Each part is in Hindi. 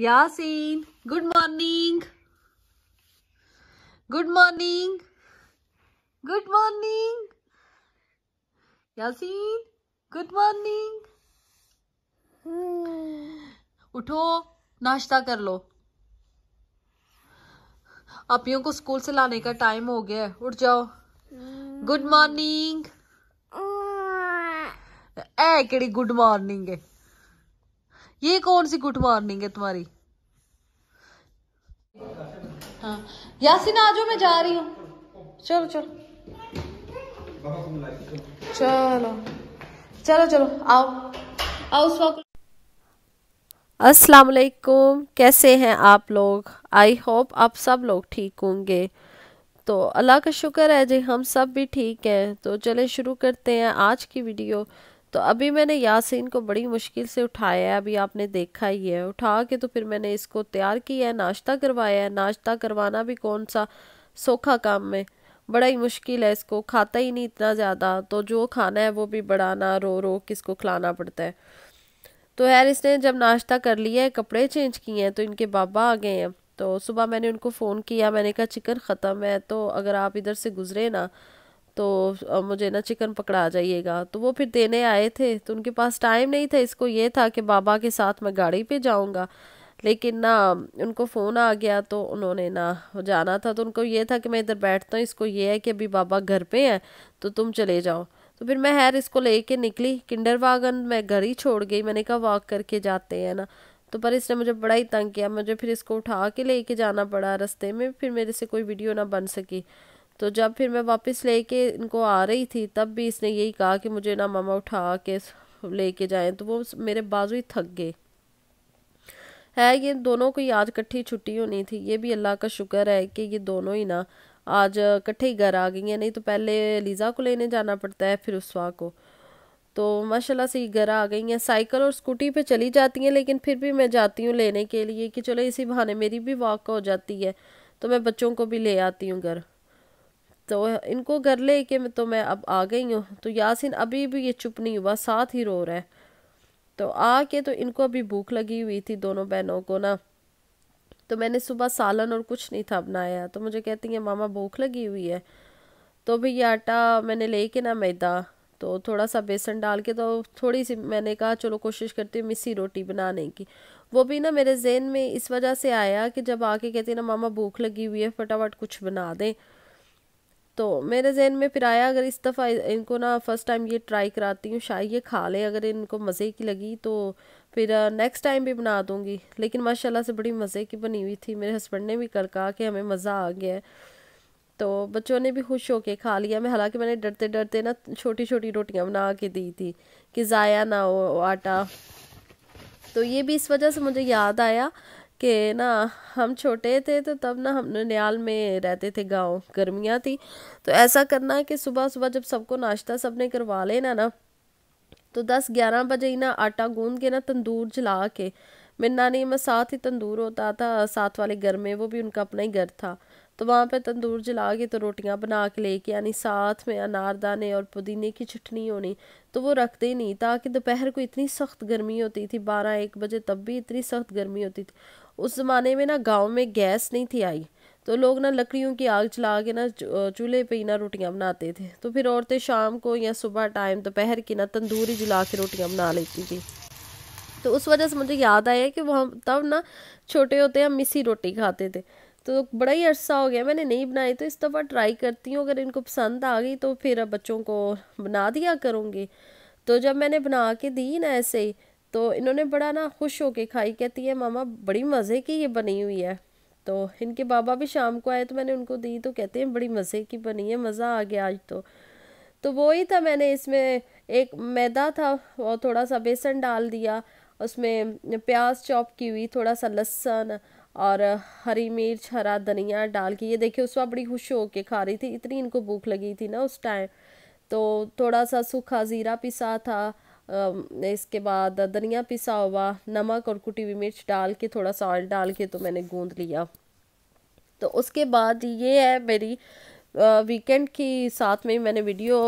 Yasin good morning good morning good morning Yasin good morning उठो नाश्ता कर लो अपियों को स्कूल से लाने का टाइम हो गया है उठ जाओ गुड मॉर्निंग mm. ए कड़ी गुड मॉर्निंग है ये कौन सी गुड मॉर्निंग है तुम्हारी हाँ यासिन आज मैं जा रही हूँ चलो चलो चलो चलो चलो आओ आओ स्वागत अस्सलाम वालेकुम कैसे हैं आप लोग आई होप आप सब लोग ठीक होंगे तो अल्लाह का शुक्र है जी हम सब भी ठीक हैं तो चले शुरू करते हैं आज की वीडियो तो अभी मैंने यासीन को बड़ी मुश्किल से उठाया है अभी आपने देखा ही है उठा के तो फिर मैंने इसको तैयार किया है नाश्ता करवाया है नाश्ता करवाना भी कौन सा सौखा काम में बड़ा ही मुश्किल है इसको खाता ही नहीं इतना ज़्यादा तो जो खाना है वो भी बढ़ाना रो रो किसको खिलाना पड़ता है तो खैर इसने जब नाश्ता कर लिया है कपड़े चेंज किए हैं तो इनके बाबा आ गए हैं तो सुबह मैंने उनको फ़ोन किया मैंने कहा चिकन ख़त्म है तो अगर आप इधर से गुज़रे ना तो मुझे ना चिकन पकड़ा जाइएगा तो वो फिर देने आए थे तो उनके पास टाइम नहीं था इसको ये था कि बाबा के साथ मैं गाड़ी पे जाऊँगा लेकिन ना उनको फ़ोन आ गया तो उन्होंने ना जाना था तो उनको ये था कि मैं इधर बैठता हूँ इसको ये है कि अभी बाबा घर पे हैं तो तुम चले जाओ तो फिर मैं हैर इसको लेके निकली किंडर वागन मैं घर ही छोड़ गई मैंने कहा वॉक करके जाते हैं ना तो पर इसने मुझे बड़ा ही तंग किया मुझे फिर इसको उठा के लेके जाना पड़ा रास्ते में फिर मेरे से कोई वीडियो ना बन सकी तो जब फिर मैं वापस लेके इनको आ रही थी तब भी इसने यही कहा कि मुझे ना मामा उठा के लेके जाएं तो वो मेरे बाजू ही थक गए है ये दोनों को आज इकट्ठी छुट्टी होनी थी ये भी अल्लाह का शुक्र है कि ये दोनों ही ना आज इकट्ठे ही घर आ गई हैं नहीं तो पहले लीज़ा को लेने जाना पड़ता है फिर उस को तो माशाल्लाह से ये घर आ गई हैं साइकिल और स्कूटी पे चली जाती हैं लेकिन फिर भी मैं जाती हूँ लेने के लिए कि चलो इसी बहाने मेरी भी वॉक हो जाती है तो मैं बच्चों को भी ले आती हूँ घर तो इनको घर ले के तो मैं अब आ गई हूँ तो यासिन अभी भी ये चुप नहीं हुआ साथ ही रो रहा है तो आके तो इनको अभी भूख लगी हुई थी दोनों बहनों को ना तो मैंने सुबह सालन और कुछ नहीं था बनाया तो मुझे कहती है मामा भूख लगी हुई है तो भाई ये आटा मैंने ले के ना मैदा तो थोड़ा सा बेसन डाल के तो थोड़ी सी मैंने कहा चलो कोशिश करती हूँ मिसी रोटी बनाने की वो भी ना मेरे जहन में इस वजह से आया कि जब आके कहती है ना मामा भूख लगी हुई है फटाफट कुछ बना दें तो मेरे जहन में फिर आया अगर इस दफ़ा इनको ना फ़र्स्ट टाइम ये ट्राई कराती हूँ शायद ये खा ले अगर इनको मज़े की लगी तो फिर नेक्स्ट टाइम भी बना दूँगी लेकिन माशाल्लाह से बड़ी मज़े की बनी हुई थी मेरे हस्बैंड ने भी कर कहा कि हमें मज़ा आ गया है तो बच्चों ने भी खुश होके खा लिया मैं हालांकि मैंने डरते डरते ना छोटी छोटी रोटियाँ बना के दी थी कि ज़ाया ना हो आटा तो ये भी इस वजह से मुझे याद आया कि ना हम छोटे थे तो तब ना हम ननियाल में रहते थे गांव गर्मियाँ थी तो ऐसा करना कि सुबह सुबह जब सबको नाश्ता सबने करवा लेना ना तो दस ग्यारह बजे ही ना आटा गूंद के ना तंदूर जला के मेरी नानी में साथ ही तंदूर होता था साथ वाले घर में वो भी उनका अपना ही घर था तो वहाँ पे तंदूर जला के तो रोटियाँ बना के लेके यानी साथ में अनारदाने और पुदीने की चटनी होनी तो वो रखते ही नहीं ताकि दोपहर को इतनी सख्त गर्मी होती थी बारह एक बजे तब भी इतनी सख्त गर्मी होती थी उस ज़माने में ना गाँव में गैस नहीं थी आई तो लोग ना लकड़ियों की आग जला के ना चूल्हे पे ही ना रोटियां बनाते थे तो फिर औरतें शाम को या सुबह टाइम दोपहर की ना तंदूरी जला के रोटियां बना लेती थी तो उस वजह से मुझे याद आया कि वहाँ तब ना छोटे होते हम मिसी रोटी खाते थे तो बड़ा ही अरसा हो गया मैंने नहीं बनाई तो इस दफ़ा ट्राई करती हूँ अगर इनको पसंद आ गई तो फिर बच्चों को बना दिया करूँगी तो जब मैंने बना के दी ना ऐसे ही तो इन्होंने बड़ा ना खुश होके खाई कहती है मामा बड़ी मज़े की ये बनी हुई है तो इनके बाबा भी शाम को आए तो मैंने उनको दी तो कहते हैं बड़ी मज़े की बनी है मज़ा आ गया आज तो तो वो ही था मैंने इसमें एक मैदा था और थोड़ा सा बेसन डाल दिया उसमें प्याज चॉप की हुई थोड़ा सा लहसन और हरी मिर्च हरा धनिया डाल के ये देखिए उस वक्त बड़ी खुश के खा रही थी इतनी इनको भूख लगी थी ना उस टाइम तो थोड़ा सा सूखा ज़ीरा पिसा था इसके बाद धनिया पिसा हुआ नमक और कुटी हुई मिर्च डाल के थोड़ा सा ऑयल डाल के तो मैंने गूंद लिया तो उसके बाद ये है मेरी वीकेंड की साथ में मैंने वीडियो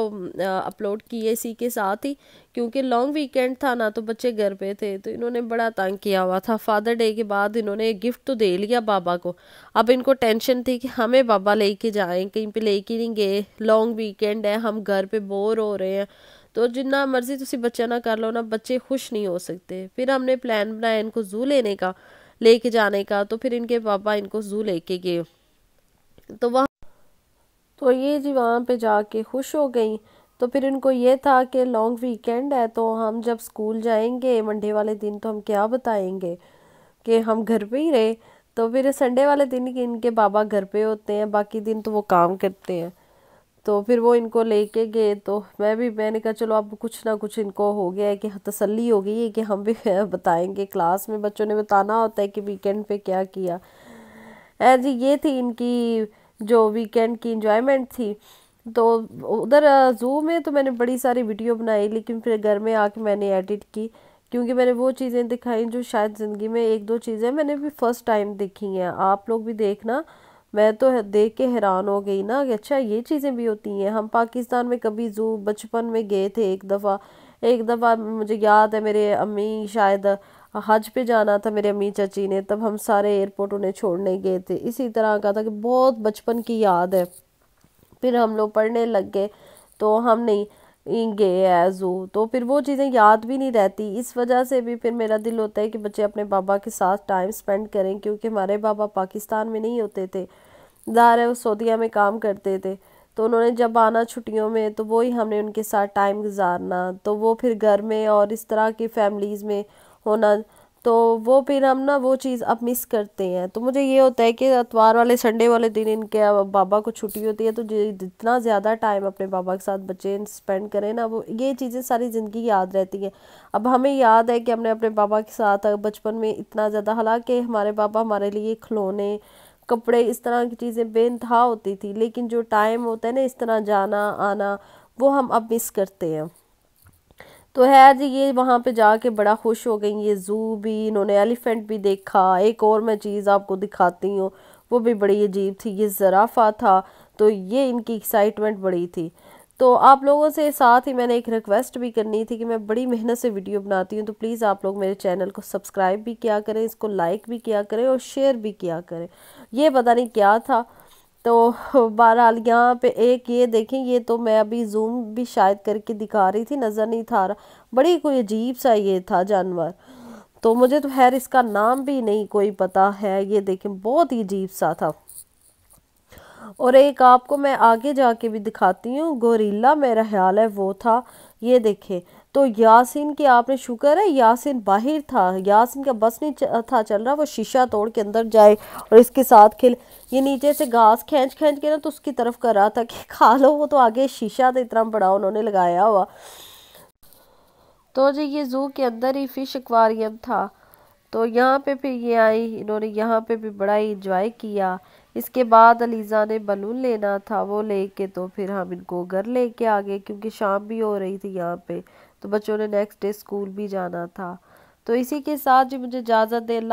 अपलोड की है इसी के साथ ही क्योंकि लॉन्ग वीकेंड था ना तो बच्चे घर पे थे तो इन्होंने बड़ा तंग किया हुआ था फादर डे के बाद इन्होंने गिफ्ट तो दे लिया बाबा को अब इनको टेंशन थी कि हमें बाबा लेके जाएं कहीं पे लेके नहीं गए लॉन्ग वीकेंड है हम घर पे बोर हो रहे हैं तो जितना मर्जी तुम बच्चा ना कर लो ना बच्चे खुश नहीं हो सकते फिर हमने प्लान बनाया इनको जू लेने का लेके जाने का तो फिर इनके पापा इनको जू लेके गए तो वह तो ये जी वहाँ पे जाके खुश हो गई तो फिर इनको ये था कि लॉन्ग वीकेंड है तो हम जब स्कूल जाएंगे मंडे वाले दिन तो हम क्या बताएंगे कि हम घर पे ही रहे तो फिर संडे वाले दिन कि इनके बाबा घर पे होते हैं बाकी दिन तो वो काम करते हैं तो फिर वो इनको लेके गए तो मैं भी मैंने कहा चलो अब कुछ ना कुछ इनको हो गया है कि तसल्ली हो गई है कि हम भी बताएंगे क्लास में बच्चों ने बताना होता है कि वीकेंड पे क्या किया जी ये थी इनकी जो वीकेंड की इंजॉयमेंट थी तो उधर जू में तो मैंने बड़ी सारी वीडियो बनाई लेकिन फिर घर में आके मैंने एडिट की क्योंकि मैंने वो चीज़ें दिखाई जो शायद ज़िंदगी में एक दो चीज़ें मैंने भी फ़र्स्ट टाइम देखी हैं आप लोग भी देखना मैं तो देख के हैरान हो गई ना कि अच्छा ये चीज़ें भी होती हैं हम पाकिस्तान में कभी जू बचपन में गए थे एक दफ़ा एक दफ़ा मुझे याद है मेरे अम्मी शायद हज पे जाना था मेरे अम्मी चाची ने तब हम सारे एयरपोर्ट उन्हें छोड़ने गए थे इसी तरह का था कि बहुत बचपन की याद है फिर हम लोग पढ़ने लग गए तो हम नहीं गए है ज़ू तो फिर वो चीज़ें याद भी नहीं रहती इस वजह से भी फिर मेरा दिल होता है कि बच्चे अपने बाबा के साथ टाइम स्पेंड करें क्योंकि हमारे बाबा पाकिस्तान में नहीं होते थे दार है सऊदिया में काम करते थे तो उन्होंने जब आना छुट्टियों में तो वही हमने उनके साथ टाइम गुजारना तो वो फिर घर में और इस तरह की फैमिलीज़ में होना तो वो फिर हम ना वो चीज़ अब मिस करते हैं तो मुझे ये होता है कि अतवार वाले संडे वाले दिन इनके बाबा को छुट्टी होती है तो जितना ज़्यादा टाइम अपने बाबा के साथ बच्चे स्पेंड करें ना वो ये चीज़ें सारी ज़िंदगी याद रहती हैं अब हमें याद है कि हमने अपने बाबा के साथ बचपन में इतना ज़्यादा हालांकि हमारे बाबा हमारे लिए खिलौने कपड़े इस तरह की चीज़ें बेनतहा होती थी लेकिन जो टाइम होता है ना इस तरह जाना आना वो हम अब मिस करते हैं तो है जी ये वहाँ पे जाके बड़ा खुश हो गई ये जू भी इन्होंने एलिफेंट भी देखा एक और मैं चीज़ आपको दिखाती हूँ वो भी बड़ी अजीब थी ये ज़राफ़ा था तो ये इनकी एक्साइटमेंट बड़ी थी तो आप लोगों से साथ ही मैंने एक रिक्वेस्ट भी करनी थी कि मैं बड़ी मेहनत से वीडियो बनाती हूँ तो प्लीज़ आप लोग मेरे चैनल को सब्सक्राइब भी किया करें इसको लाइक भी किया करें और शेयर भी किया करें ये पता नहीं क्या था तो बहरहाल यहाँ पे एक ये देखें ये तो मैं अभी जूम भी शायद करके दिखा रही थी नज़र नहीं था रहा बड़ी कोई अजीब सा ये था जानवर तो मुझे तो खैर इसका नाम भी नहीं कोई पता है ये देखें बहुत ही अजीब सा था और एक आपको मैं आगे जाके भी दिखाती हूँ गोरीला मेरा ख्याल है वो था ये देखें तो यासिन की आपने शुक्र है यासिन बाहर था यासिन का बस नहीं था चल रहा वो शीशा तोड़ के अंदर जाए और इसके साथ खेल ये नीचे से घास खींच खींच के ना तो उसकी तरफ कर रहा था कि खा लो वो तो आगे शीशा तो इतना बड़ा उन्होंने लगाया हुआ तो जी ये जू के अंदर ही फिश एक्वारियम था तो यहाँ पे फिर ये आई इन्होंने यहाँ पे भी बड़ा ही इंजॉय किया इसके बाद अलीज़ा ने बलून लेना था वो लेके तो फिर हम इनको घर लेके आ गए क्योंकि शाम भी हो रही थी यहाँ पे तो बच्चों ने नेक्स्ट डे स्कूल भी जाना था तो इसी के साथ जी मुझे इजाज़त दे